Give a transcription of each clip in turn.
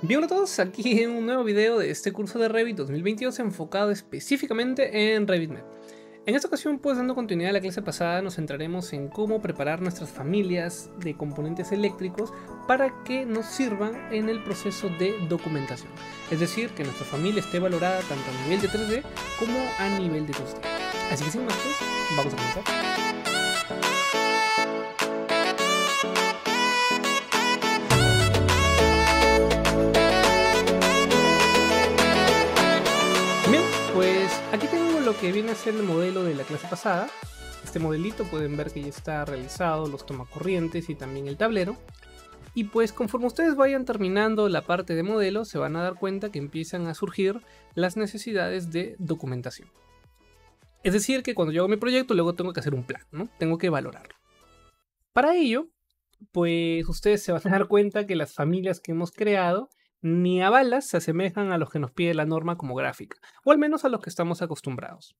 Bienvenidos a todos, aquí en un nuevo video de este curso de Revit 2022 enfocado específicamente en RevitMap. En esta ocasión, pues dando continuidad a la clase pasada, nos centraremos en cómo preparar nuestras familias de componentes eléctricos para que nos sirvan en el proceso de documentación. Es decir, que nuestra familia esté valorada tanto a nivel de 3D como a nivel de 2D. Así que sin más, pues, vamos a comenzar. que viene a ser el modelo de la clase pasada. Este modelito pueden ver que ya está realizado, los tomacorrientes y también el tablero. Y pues conforme ustedes vayan terminando la parte de modelo, se van a dar cuenta que empiezan a surgir las necesidades de documentación. Es decir, que cuando yo hago mi proyecto, luego tengo que hacer un plan, ¿no? Tengo que valorarlo. Para ello, pues ustedes se van a dar cuenta que las familias que hemos creado ni a balas se asemejan a los que nos pide la norma como gráfica, o al menos a los que estamos acostumbrados.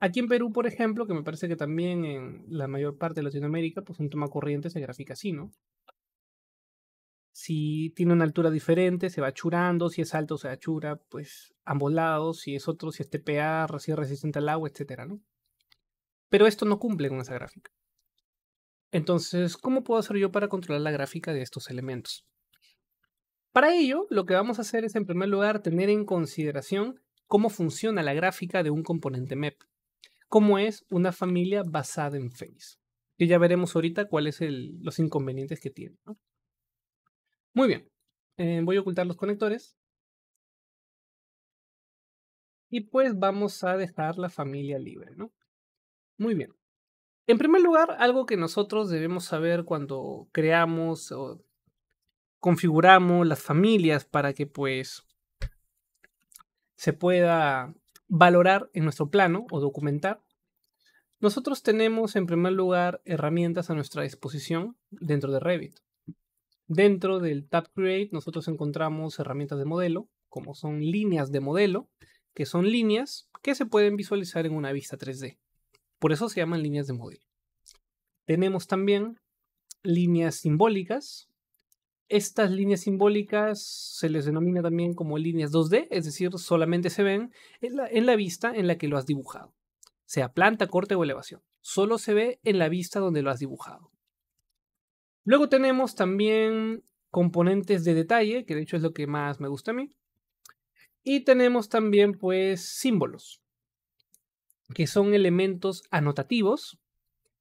Aquí en Perú, por ejemplo, que me parece que también en la mayor parte de Latinoamérica, pues un tema corriente se grafica así, ¿no? Si tiene una altura diferente, se va churando, si es alto, se achura, pues ambos lados, si es otro, si es TPA, si es resistente al agua, etcétera, ¿no? Pero esto no cumple con esa gráfica. Entonces, ¿cómo puedo hacer yo para controlar la gráfica de estos elementos? Para ello, lo que vamos a hacer es en primer lugar tener en consideración cómo funciona la gráfica de un componente MEP, cómo es una familia basada en face, Y ya veremos ahorita cuáles son los inconvenientes que tiene. Muy bien, eh, voy a ocultar los conectores. Y pues vamos a dejar la familia libre, ¿no? Muy bien. En primer lugar, algo que nosotros debemos saber cuando creamos o configuramos las familias para que pues se pueda valorar en nuestro plano o documentar. Nosotros tenemos en primer lugar herramientas a nuestra disposición dentro de Revit. Dentro del Tab Create nosotros encontramos herramientas de modelo, como son líneas de modelo, que son líneas que se pueden visualizar en una vista 3D. Por eso se llaman líneas de modelo. Tenemos también líneas simbólicas, estas líneas simbólicas se les denomina también como líneas 2D, es decir, solamente se ven en la, vista en la que lo has dibujado, sea planta, corte o elevación. Solo se ve en la vista donde lo has dibujado. Luego tenemos también componentes de detalle, que de hecho es lo que más me gusta a mí. Y tenemos también pues símbolos, que son elementos anotativos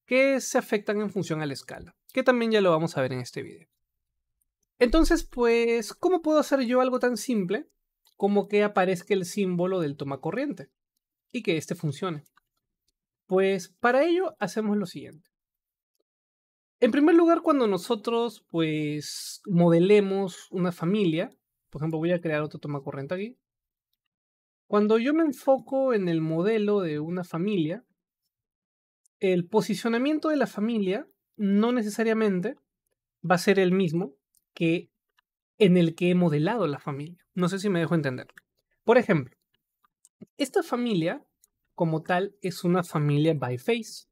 que se afectan en función a la escala, que también ya lo vamos a ver en este video. Entonces, pues, ¿cómo puedo hacer yo algo tan simple como que aparezca el símbolo del toma corriente y que éste funcione? Pues para ello hacemos lo siguiente. En primer lugar, cuando nosotros pues modelemos una familia, por ejemplo, voy a crear otro toma corriente aquí. Cuando yo me enfoco en el modelo de una familia, el posicionamiento de la familia no necesariamente va a ser el mismo que en el que he modelado la familia. No sé si me dejo entender. Por ejemplo, esta familia como tal es una familia by face.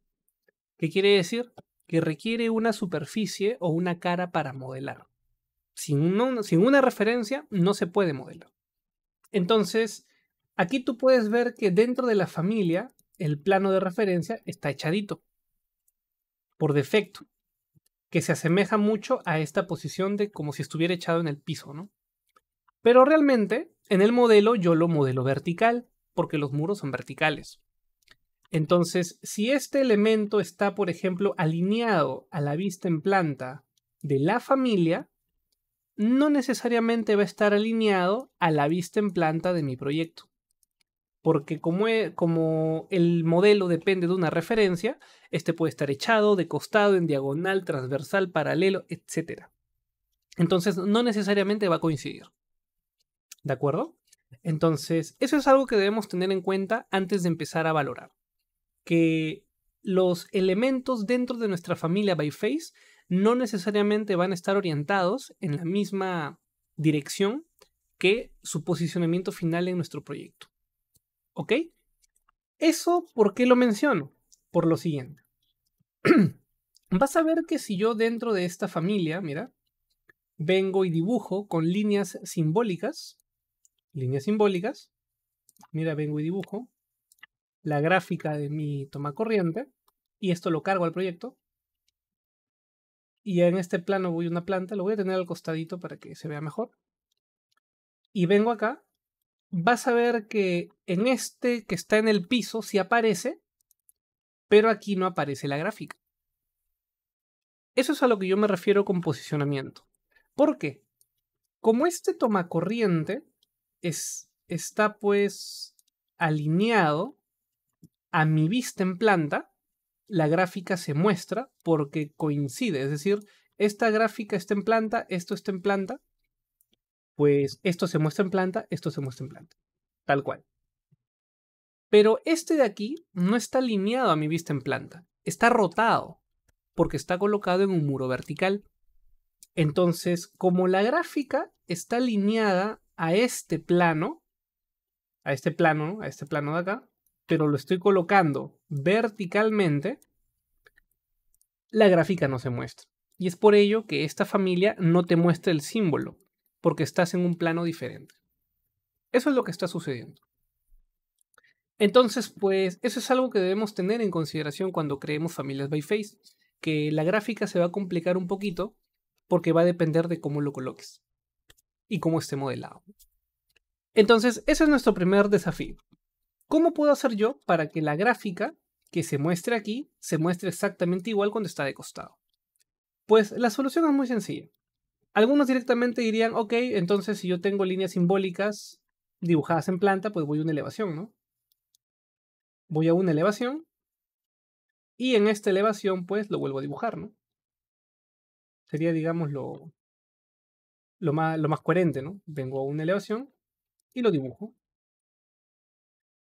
que quiere decir? Que requiere una superficie o una cara para modelar. Sin sin una referencia no se puede modelar. Entonces, aquí tú puedes ver que dentro de la familia el plano de referencia está echadito. Por defecto que se asemeja mucho a esta posición de como si estuviera echado en el piso, ¿no? Pero realmente, en el modelo yo lo modelo vertical, porque los muros son verticales. Entonces, si este elemento está, por ejemplo, alineado a la vista en planta de la familia, no necesariamente va a estar alineado a la vista en planta de mi proyecto porque e, como, el modelo depende de una referencia, este puede estar echado, de costado, en diagonal, transversal, paralelo, etc. Entonces, no necesariamente va a coincidir. ¿De acuerdo? Entonces, eso es algo que debemos tener en cuenta antes de empezar a valorar. Que los elementos dentro de nuestra familia by face no necesariamente van a estar orientados en la misma dirección que su posicionamiento final en nuestro proyecto. ¿Ok? Eso, ¿por qué lo menciono? Por lo siguiente. Vas a ver que si yo dentro de esta familia, mira, vengo y dibujo con líneas simbólicas, líneas simbólicas, mira, vengo y dibujo la gráfica de mi toma corriente, y esto lo cargo al proyecto, y en este plano voy a una planta, lo voy a tener al costadito para que se vea mejor, y vengo acá vas a ver que en este que está en el piso sí aparece, pero aquí no aparece la gráfica. Eso es a lo que yo me refiero con posicionamiento. ¿Por qué? Como este tomacorriente es, está pues alineado a mi vista en planta, la gráfica se muestra porque coincide, es decir, esta gráfica está en planta, esto está en planta, pues esto se muestra en planta, esto se muestra en planta, tal cual. Pero este de aquí no está alineado a mi vista en planta, está rotado, porque está colocado en un muro vertical. Entonces, como la gráfica está alineada a este plano, a este plano, a este plano de acá, pero lo estoy colocando verticalmente, la gráfica no se muestra. Y es por ello que esta familia no te muestra el símbolo, porque estás en un plano diferente. Eso es lo que está sucediendo. Entonces, pues eso es algo que debemos tener en consideración cuando creemos familias by face, que la gráfica se va a complicar un poquito porque va a depender de cómo lo coloques y cómo esté modelado. Entonces, ese es nuestro primer desafío. ¿Cómo puedo hacer yo para que la gráfica que se muestre aquí se muestre exactamente igual cuando está de costado? Pues la solución es muy sencilla. Algunos directamente dirían, ok, entonces si yo tengo líneas simbólicas dibujadas en planta, pues voy a una elevación, ¿no? Voy a una elevación y en esta elevación pues lo vuelvo a dibujar, ¿no? Sería, digamos, lo, más, más coherente, ¿no? Vengo a una elevación y lo dibujo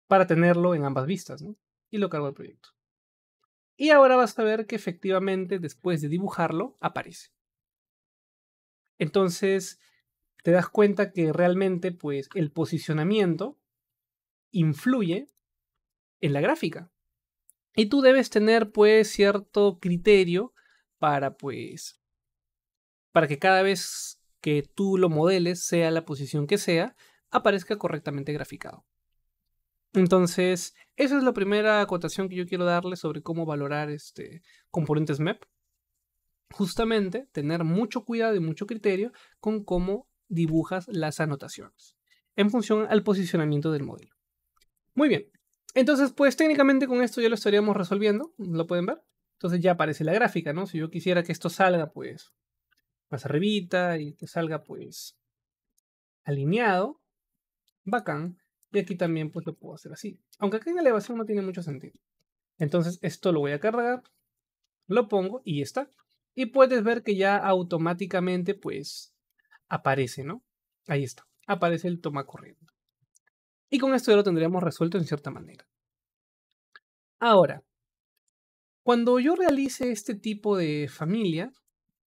para tenerlo en ambas vistas, ¿no? Y lo cargo al proyecto. Y ahora vas a ver que efectivamente después de dibujarlo aparece. Entonces, te das cuenta que realmente, pues, el posicionamiento influye en la gráfica. Y tú debes tener, pues, cierto criterio para, pues, para que cada vez que tú lo modeles, sea la posición que sea, aparezca correctamente graficado. Entonces, esa es la primera acotación que yo quiero darle sobre cómo valorar este componentes MEP justamente tener mucho cuidado y mucho criterio con cómo dibujas las anotaciones en función al posicionamiento del modelo. Muy bien, entonces pues técnicamente con esto ya lo estaríamos resolviendo, lo pueden ver. Entonces ya aparece la gráfica, ¿no? Si yo quisiera que esto salga pues más arribita y que salga pues alineado, bacán. Y aquí también pues lo puedo hacer así. Aunque acá en elevación no tiene mucho sentido. Entonces esto lo voy a cargar, lo pongo y ya está y puedes ver que ya automáticamente pues aparece, ¿no? Ahí está, aparece el toma corriendo. Y con esto ya lo tendríamos resuelto en cierta manera. Ahora, cuando yo realice este tipo de familia,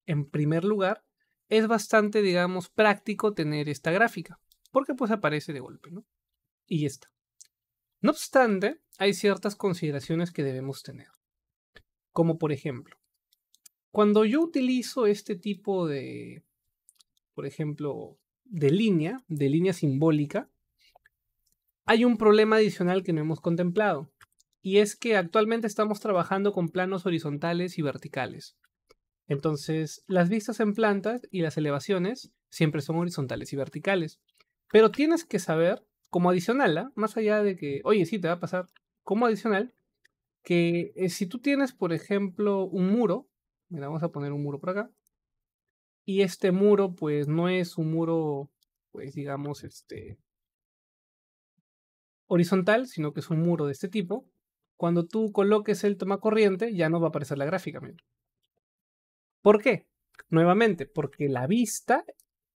en primer lugar, es bastante, digamos, práctico tener esta gráfica, porque pues aparece de golpe, ¿no? Y ya está. No obstante, hay ciertas consideraciones que debemos tener, como por ejemplo, cuando yo utilizo este tipo de, por ejemplo, de línea, de línea simbólica, hay un problema adicional que no hemos contemplado, y es que actualmente estamos trabajando con planos horizontales y verticales. Entonces, las vistas en plantas y las elevaciones siempre son horizontales y verticales. Pero tienes que saber, como adicional, ¿ah? más allá de que, oye, sí, te va a pasar, como adicional, que eh, si tú tienes, por ejemplo, un muro, Mira, vamos a poner un muro por acá. Y este muro, pues, no es un muro, pues, digamos, este horizontal, sino que es un muro de este tipo. Cuando tú coloques el corriente, ya no va a aparecer la gráfica. ¿Por qué? Nuevamente, porque la vista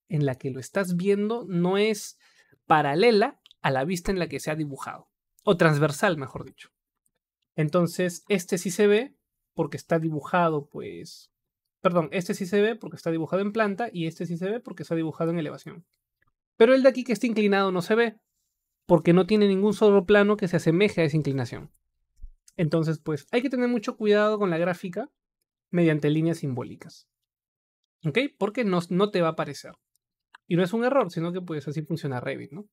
en la que lo estás viendo no es paralela a la vista en la que se ha dibujado, o transversal, mejor dicho. Entonces, este sí se ve, porque está dibujado, pues... Perdón, este sí se ve porque está dibujado en planta y este sí se ve porque está dibujado en elevación. Pero el de aquí que está inclinado no se ve porque no tiene ningún solo plano que se asemeje a esa inclinación. Entonces, pues hay que tener mucho cuidado con la gráfica mediante líneas simbólicas. ¿Ok? Porque no, no te va a aparecer. Y no es un error, sino que pues así funciona Revit, ¿no?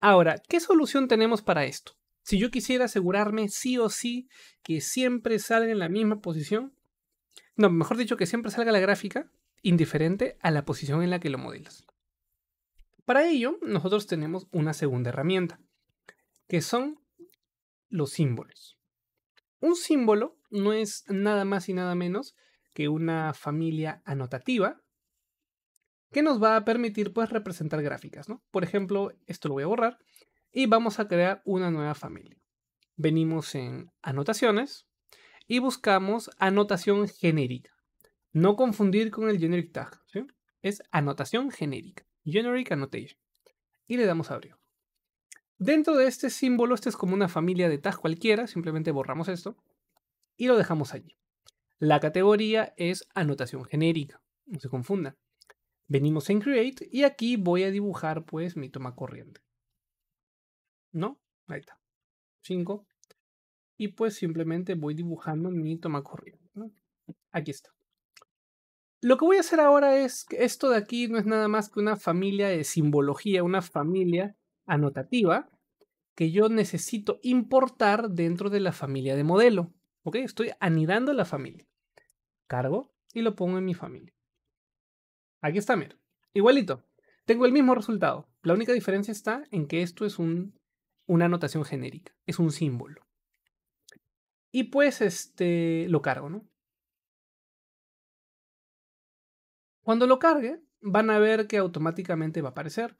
Ahora, ¿qué solución tenemos para esto? Si yo quisiera asegurarme sí o sí que siempre salga en la misma posición, no, mejor dicho, que siempre salga la gráfica indiferente a la posición en la que lo modelas. Para ello, nosotros tenemos una segunda herramienta, que son los símbolos. Un símbolo no es nada más y nada menos que una familia anotativa que nos va a permitir pues representar gráficas, ¿no? Por ejemplo, esto lo voy a borrar y vamos a crear una nueva familia. Venimos en anotaciones y buscamos anotación genérica. No confundir con el generic tag, es anotación genérica, generic annotation. Y le damos a abrir. Dentro de este símbolo, este es como una familia de tag cualquiera, simplemente borramos esto y lo dejamos allí. La categoría es anotación genérica, no se confunda. Venimos en create y aquí voy a dibujar pues mi toma corriente. ¿no? Ahí está. 5. Y pues simplemente voy dibujando mi toma corriente, Aquí está. Lo que voy a hacer ahora es que esto de aquí no es nada más que una familia de simbología, una familia anotativa que yo necesito importar dentro de la familia de modelo. ¿Ok? Estoy anidando la familia. Cargo y lo pongo en mi familia. Aquí está, mira. Igualito. Tengo el mismo resultado. La única diferencia está en que esto es un una anotación genérica, es un símbolo. Y pues este lo cargo, ¿no? Cuando lo cargue, van a ver que automáticamente va a aparecer.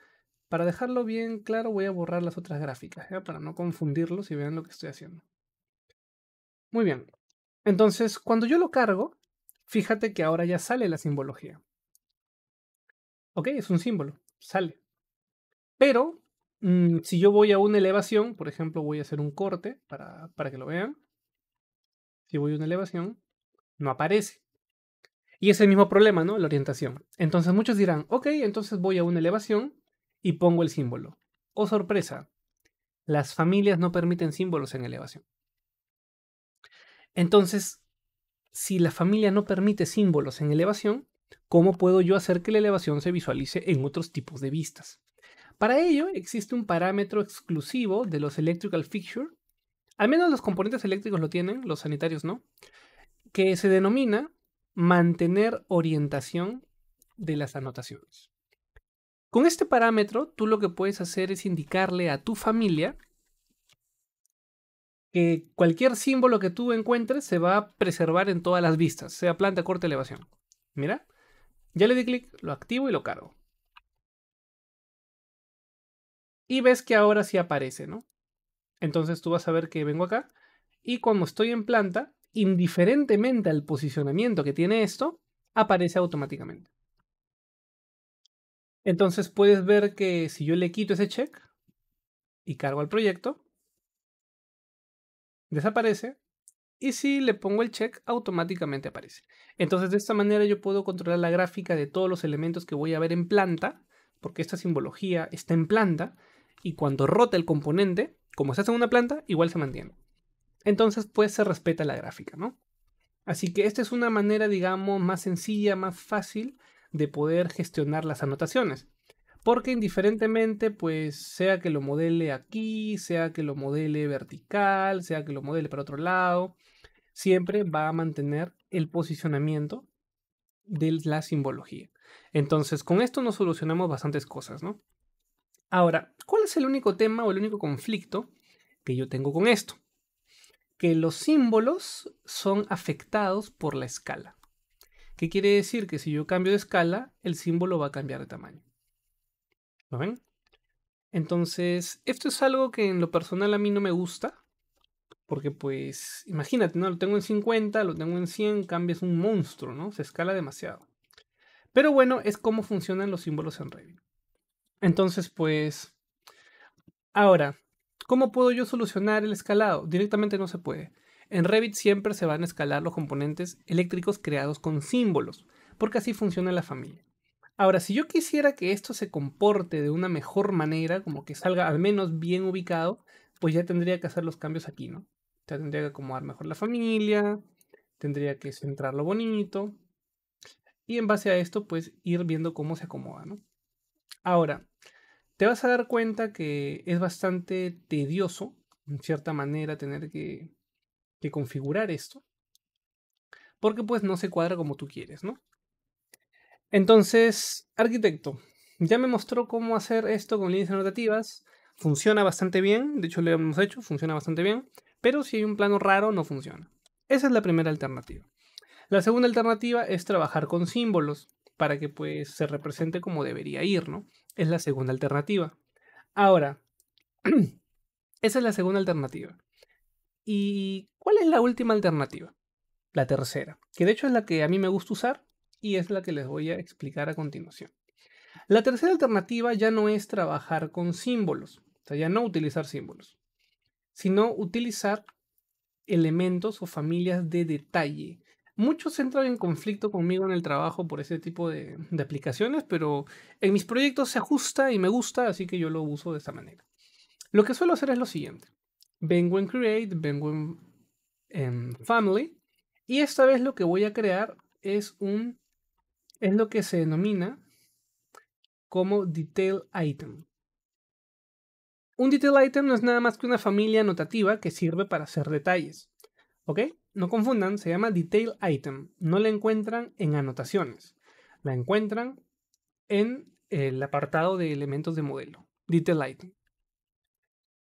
Para dejarlo bien claro, voy a borrar las otras gráficas, para no confundirlos y vean lo que estoy haciendo. Muy bien. Entonces, cuando yo lo cargo, fíjate que ahora ya sale la simbología. Ok, es un símbolo, sale. Pero Mm, si yo voy a una elevación, por ejemplo, voy a hacer un corte para, para que lo vean. Si voy a una elevación, no aparece. Y es el mismo problema, ¿no? La orientación. Entonces muchos dirán, ok, entonces voy a una elevación y pongo el símbolo. Oh, sorpresa, las familias no permiten símbolos en elevación. Entonces, si la familia no permite símbolos en elevación, ¿cómo puedo yo hacer que la elevación se visualice en otros tipos de vistas? Para ello existe un parámetro exclusivo de los electrical fixture, al menos los componentes eléctricos lo tienen, los sanitarios no, que se denomina mantener orientación de las anotaciones. Con este parámetro, tú lo que puedes hacer es indicarle a tu familia que cualquier símbolo que tú encuentres se va a preservar en todas las vistas, sea planta, corte, elevación. Mira, ya le di clic, lo activo y lo cargo y ves que ahora sí aparece, ¿no? Entonces tú vas a ver que vengo acá y cuando estoy en planta, indiferentemente al posicionamiento que tiene esto, aparece automáticamente. Entonces puedes ver que si yo le quito ese check y cargo al proyecto, desaparece. Y si le pongo el check, automáticamente aparece. Entonces de esta manera yo puedo controlar la gráfica de todos los elementos que voy a ver en planta, porque esta simbología está en planta, y cuando rota el componente, como se hace en una planta, igual se mantiene. Entonces, pues se respeta la gráfica, ¿no? Así que esta es una manera, digamos, más sencilla, más fácil de poder gestionar las anotaciones. Porque indiferentemente, pues sea que lo modele aquí, sea que lo modele vertical, sea que lo modele para otro lado, siempre va a mantener el posicionamiento de la simbología. Entonces, con esto nos solucionamos bastantes cosas, ¿no? Ahora, ¿cuál es el único tema o el único conflicto que yo tengo con esto? Que los símbolos son afectados por la escala. ¿Qué quiere decir? Que si yo cambio de escala, el símbolo va a cambiar de tamaño. ¿Lo ven? Entonces, esto es algo que en lo personal a mí no me gusta. Porque pues, imagínate, ¿no? Lo tengo en 50, lo tengo en 100, es un monstruo, ¿no? Se escala demasiado. Pero bueno, es cómo funcionan los símbolos en Revit. Entonces, pues... Ahora, ¿cómo puedo yo solucionar el escalado? Directamente no se puede. En Revit siempre se van a escalar los componentes eléctricos creados con símbolos, porque así funciona la familia. Ahora, si yo quisiera que esto se comporte de una mejor manera, como que salga al menos bien ubicado, pues ya tendría que hacer los cambios aquí, ¿no? Ya tendría que acomodar mejor la familia, tendría que centrarlo bonito, y en base a esto, pues ir viendo cómo se acomoda, ¿no? Ahora, te vas a dar cuenta que es bastante tedioso, en cierta manera, tener que, configurar esto, porque pues no se cuadra como tú quieres, ¿no? Entonces, arquitecto, ya me mostró cómo hacer esto con líneas anotativas, funciona bastante bien, de hecho lo hemos hecho, funciona bastante bien, pero si hay un plano raro no funciona. Esa es la primera alternativa. La segunda alternativa es trabajar con símbolos para que pues se represente como debería ir, ¿no? Es la segunda alternativa. Ahora, esa es la segunda alternativa. ¿Y cuál es la última alternativa? La tercera, que de hecho es la que a mí me gusta usar y es la que les voy a explicar a continuación. La tercera alternativa ya no es trabajar con símbolos, o sea, ya no utilizar símbolos, sino utilizar elementos o familias de detalle Muchos entran en conflicto conmigo en el trabajo por ese tipo de, aplicaciones, pero en mis proyectos se ajusta y me gusta, así que yo lo uso de esta manera. Lo que suelo hacer es lo siguiente. Vengo en Create, vengo en, en Family, y esta vez lo que voy a crear es un es lo que se denomina como detail item. Un detail item no es nada más que una familia anotativa que sirve para hacer detalles. ¿Ok? No confundan, se llama Detail Item. No la encuentran en anotaciones. La encuentran en el apartado de elementos de modelo. Detail Item.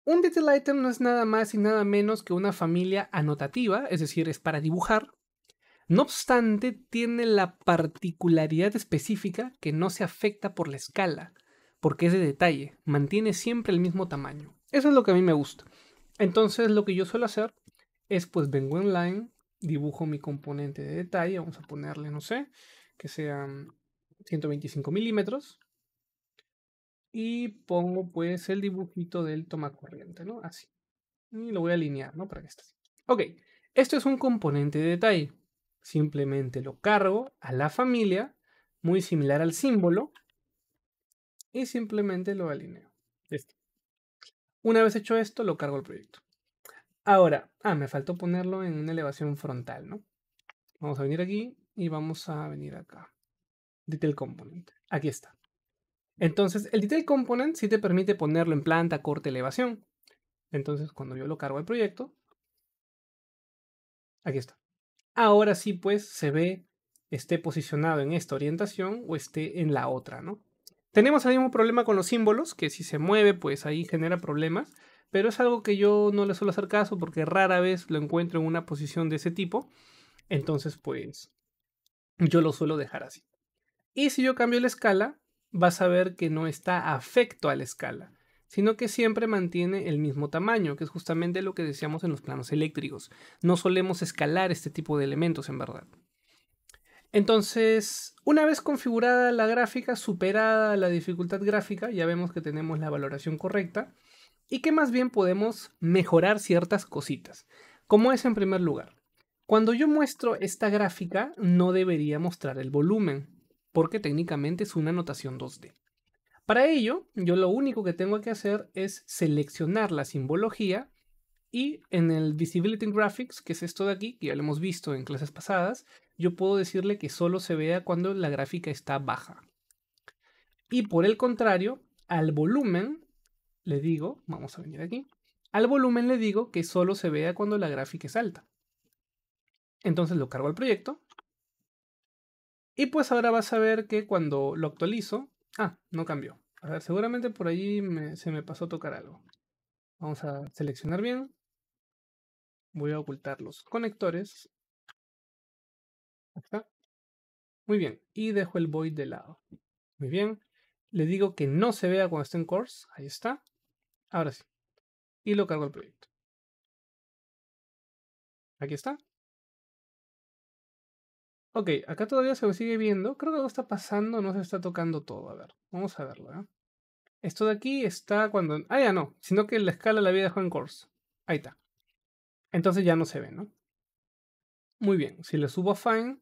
Un detail item no es nada más y nada menos que una familia anotativa, es decir, es para dibujar. No obstante, tiene la particularidad específica que no se afecta por la escala, porque es de detalle, mantiene siempre el mismo tamaño. Eso es lo que a mí me gusta. Entonces, lo que yo suelo hacer es pues vengo online, dibujo mi componente de detalle, vamos a ponerle, no sé, que sean 125 milímetros. Y pongo pues el dibujito del toma corriente, ¿no? Así. Y lo voy a alinear, ¿no? Para que esté así. Ok, esto es un componente de detalle. Simplemente lo cargo a la familia, muy similar al símbolo, y simplemente lo alineo. Una vez hecho esto, lo cargo al proyecto. Ahora, ah, me faltó ponerlo en una elevación frontal, ¿no? Vamos a venir aquí y vamos a venir acá. Detail Component. Aquí está. Entonces, el Detail Component sí te permite ponerlo en planta, corte, elevación. Entonces, cuando yo lo cargo al proyecto, aquí está. Ahora sí, pues, se ve esté posicionado en esta orientación o esté en la otra, ¿no? Tenemos el mismo problema con los símbolos, que si se mueve, pues ahí genera problemas pero es algo que yo no le suelo hacer caso porque rara vez lo encuentro en una posición de ese tipo. Entonces, pues, yo lo suelo dejar así. Y si yo cambio la escala, vas a ver que no está afecto a la escala, sino que siempre mantiene el mismo tamaño, que es justamente lo que decíamos en los planos eléctricos. No solemos escalar este tipo de elementos en verdad. Entonces, una vez configurada la gráfica, superada la dificultad gráfica, ya vemos que tenemos la valoración correcta y que más bien podemos mejorar ciertas cositas. Como es en primer lugar, cuando yo muestro esta gráfica no debería mostrar el volumen, porque técnicamente es una notación 2D. Para ello, yo lo único que tengo que hacer es seleccionar la simbología y en el Visibility Graphics, que es esto de aquí, que ya lo hemos visto en clases pasadas, yo puedo decirle que solo se vea cuando la gráfica está baja. Y por el contrario, al volumen le digo, vamos a venir aquí, al volumen le digo que solo se vea cuando la gráfica es alta. Entonces lo cargo al proyecto. Y pues ahora vas a ver que cuando lo actualizo... Ah, no cambió. A ver, seguramente por allí se me pasó a tocar algo. Vamos a seleccionar bien. Voy a ocultar los conectores. Acá. Muy bien. Y dejo el void de lado. Muy bien. Le digo que no se vea cuando esté en course. Ahí está. Ahora sí. Y lo cargo el proyecto. Aquí está. Ok, acá todavía se me sigue viendo. Creo que algo está pasando, no se está tocando todo. A ver, vamos a verlo. ¿eh? Esto de aquí está cuando... Ah, ya no, sino que la escala la había dejado en course. Ahí está. Entonces ya no se ve, ¿no? Muy bien, si le subo a Fine,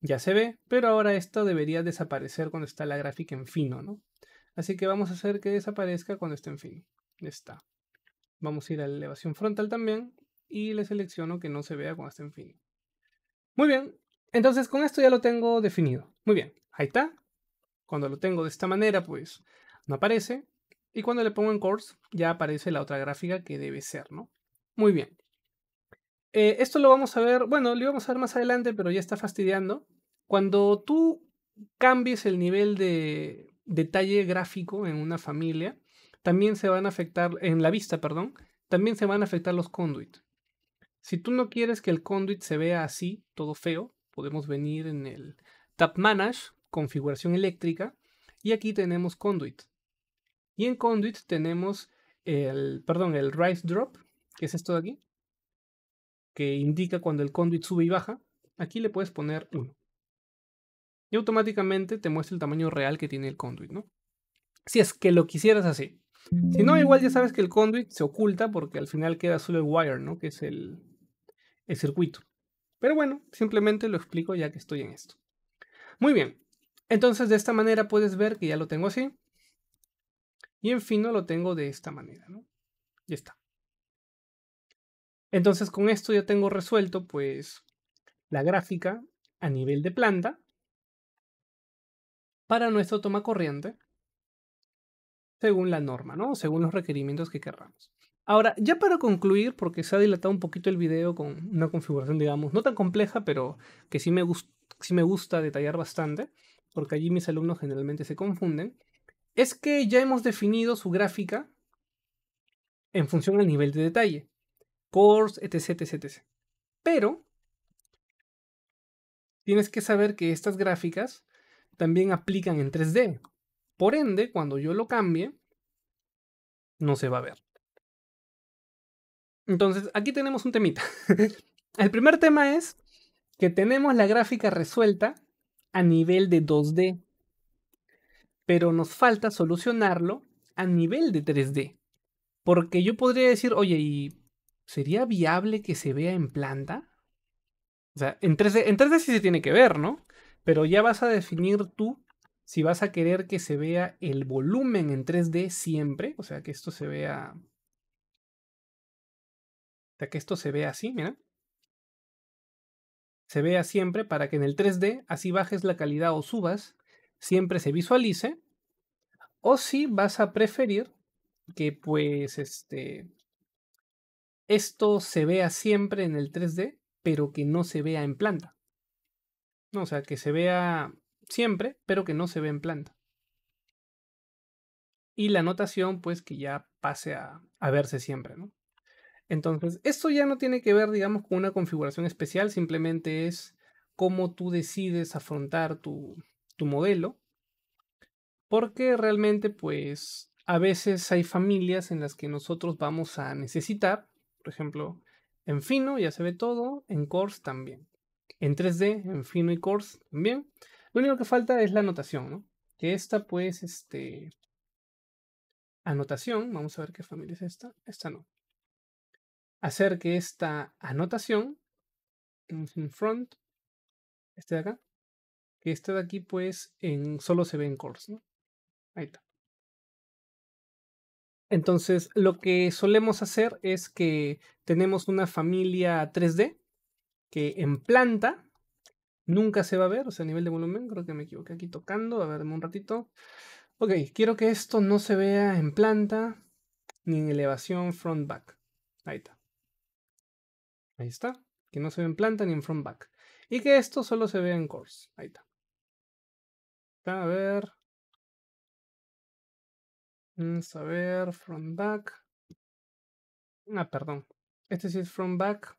ya se ve, pero ahora esto debería desaparecer cuando está la gráfica en fino, ¿no? Así que vamos a hacer que desaparezca cuando esté en fino está. Vamos a ir a la elevación frontal también y le selecciono que no se vea con hasta en fin Muy bien, entonces con esto ya lo tengo definido. Muy bien, ahí está. Cuando lo tengo de esta manera, pues no aparece. Y cuando le pongo en course, ya aparece la otra gráfica que debe ser, ¿no? Muy bien. Eh, esto lo vamos a ver, bueno, lo vamos a ver más adelante, pero ya está fastidiando. Cuando tú cambies el nivel de detalle gráfico en una familia, también se van a afectar, en la vista, perdón, también se van a afectar los conduit. Si tú no quieres que el conduit se vea así, todo feo, podemos venir en el Tab Manage, configuración eléctrica, y aquí tenemos conduit. Y en conduit tenemos el, perdón, el rise drop, que es esto de aquí, que indica cuando el conduit sube y baja. Aquí le puedes poner 1. Y automáticamente te muestra el tamaño real que tiene el conduit, ¿no? Si es que lo quisieras así. Si no, igual ya sabes que el conduit se oculta porque al final queda solo el wire, ¿no? Que es el, el circuito. Pero bueno, simplemente lo explico ya que estoy en esto. Muy bien, entonces de esta manera puedes ver que ya lo tengo así. Y en fino lo tengo de esta manera, ¿no? Ya está. Entonces con esto ya tengo resuelto pues la gráfica a nivel de planta para nuestro toma corriente según la norma, Según los requerimientos que querramos. Ahora, ya para concluir, porque se ha dilatado un poquito el video con una configuración, digamos, no tan compleja, pero que sí me, sí me gusta detallar bastante, porque allí mis alumnos generalmente se confunden, es que ya hemos definido su gráfica en función al nivel de detalle, cores, etc, etc, etc. Pero tienes que saber que estas gráficas también aplican en 3D, por ende, cuando yo lo cambie, no se va a ver. Entonces, aquí tenemos un temita. El primer tema es que tenemos la gráfica resuelta a nivel de 2D, pero nos falta solucionarlo a nivel de 3D. Porque yo podría decir, oye, ¿y sería viable que se vea en planta? O sea, 3 en 3D sí se tiene que ver, ¿no? Pero ya vas a definir tú si vas a querer que se vea el volumen en 3D siempre, o sea, que esto se vea... que esto se vea así, mira. Se vea siempre para que en el 3D, así bajes la calidad o subas, siempre se visualice. O si vas a preferir que pues este... Esto se vea siempre en el 3D, pero que no se vea en planta. No, o sea, que se vea siempre, pero que no se ve en planta. Y la notación, pues que ya pase a, verse siempre, ¿no? Entonces, esto ya no tiene que ver, digamos, con una configuración especial, simplemente es cómo tú decides afrontar tu, tu modelo, porque realmente, pues, a veces hay familias en las que nosotros vamos a necesitar, por ejemplo, en fino ya se ve todo, en course también, en 3D, en fino y course también, lo único que falta es la anotación, ¿no? Que esta, pues, este... Anotación, vamos a ver qué familia es esta. Esta no. Hacer que esta anotación, en front, este de acá, que este de aquí, pues, en, solo se ve en course, ¿no? Ahí está. Entonces, lo que solemos hacer es que tenemos una familia 3D que en planta nunca se va a ver, o sea, a nivel de volumen, creo que me equivoqué aquí tocando, a ver, un ratito. Ok, quiero que esto no se vea en planta ni en elevación front-back. Ahí está. Ahí está. Que no se vea en planta ni en front-back. Y que esto solo se vea en course. Ahí está. A ver. Vamos a ver, front-back. Ah, perdón. Este sí es front-back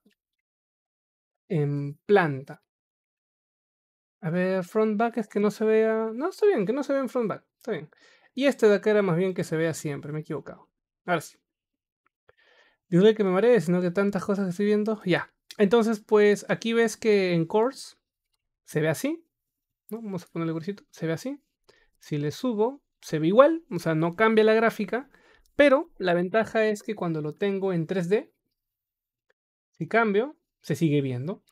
en planta. A ver, front back es que no se vea. No, está bien, que no se vea en front back. Está bien. Y este de acá era más bien que se vea siempre, me he equivocado. Ahora sí. de que me mareé, sino que tantas cosas estoy viendo. Ya. Entonces, pues aquí ves que en course se ve así. ¿no? Vamos a ponerle gruesito, Se ve así. Si le subo, se ve igual. O sea, no cambia la gráfica. Pero la ventaja es que cuando lo tengo en 3D, si cambio, se sigue viendo.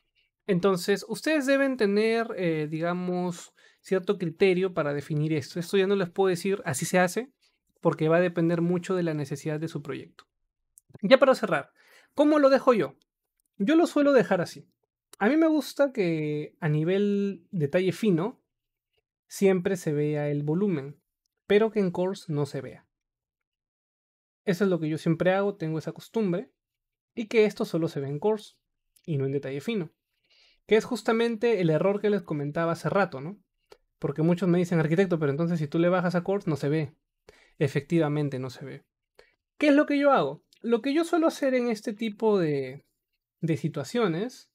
Entonces, ustedes deben tener, eh, digamos, cierto criterio para definir esto. Esto ya no les puedo decir así se hace, porque va a depender mucho de la necesidad de su proyecto. Ya para cerrar, ¿cómo lo dejo yo? Yo lo suelo dejar así. A mí me gusta que a nivel detalle fino siempre se vea el volumen, pero que en course no se vea. Eso es lo que yo siempre hago, tengo esa costumbre, y que esto solo se ve en course y no en detalle fino. Que es justamente el error que les comentaba hace rato, ¿no? Porque muchos me dicen, arquitecto, pero entonces si tú le bajas a Cords, no se ve. Efectivamente no se ve. ¿Qué es lo que yo hago? Lo que yo suelo hacer en este tipo de, de situaciones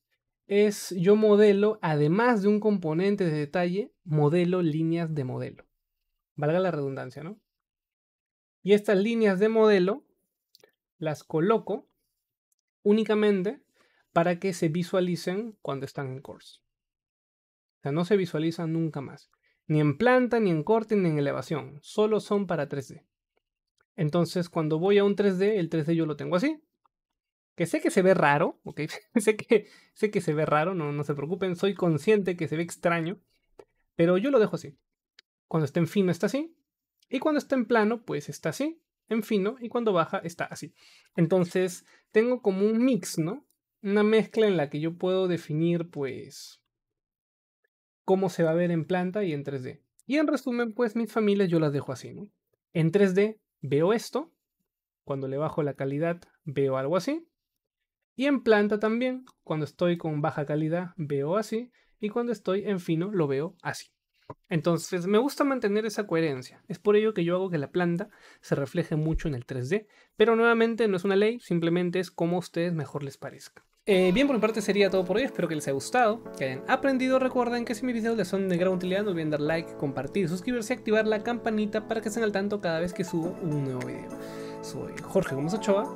es yo modelo, además de un componente de detalle, modelo líneas de modelo. Valga la redundancia, ¿no? Y estas líneas de modelo las coloco únicamente para que se visualicen cuando están en course. O sea, no se visualizan nunca más. Ni en planta, ni en corte, ni en elevación. Solo son para 3D. Entonces, cuando voy a un 3D, el 3D yo lo tengo así. Que sé que se ve raro, ¿ok? sé, que, sé que se ve raro, no, no se preocupen. Soy consciente que se ve extraño. Pero yo lo dejo así. Cuando está en fino está así. Y cuando está en plano, pues está así. En fino. Y cuando baja está así. Entonces, tengo como un mix, ¿no? una mezcla en la que yo puedo definir, pues, cómo se va a ver en planta y en 3D. Y en resumen, pues, mis familias yo las dejo así, En 3D veo esto, cuando le bajo la calidad veo algo así. Y en planta también, cuando estoy con baja calidad veo así. Y cuando estoy en fino lo veo así. Entonces me gusta mantener esa coherencia. Es por ello que yo hago que la planta se refleje mucho en el 3D. Pero nuevamente no es una ley, simplemente es como a ustedes mejor les parezca. Eh, bien, por mi parte sería todo por hoy. Espero que les haya gustado, que hayan aprendido. Recuerden que si mis videos les son de gran utilidad, no olviden dar like, compartir, suscribirse y activar la campanita para que estén al tanto cada vez que subo un nuevo video. Soy Jorge Gómez Ochoa.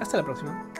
Hasta la próxima.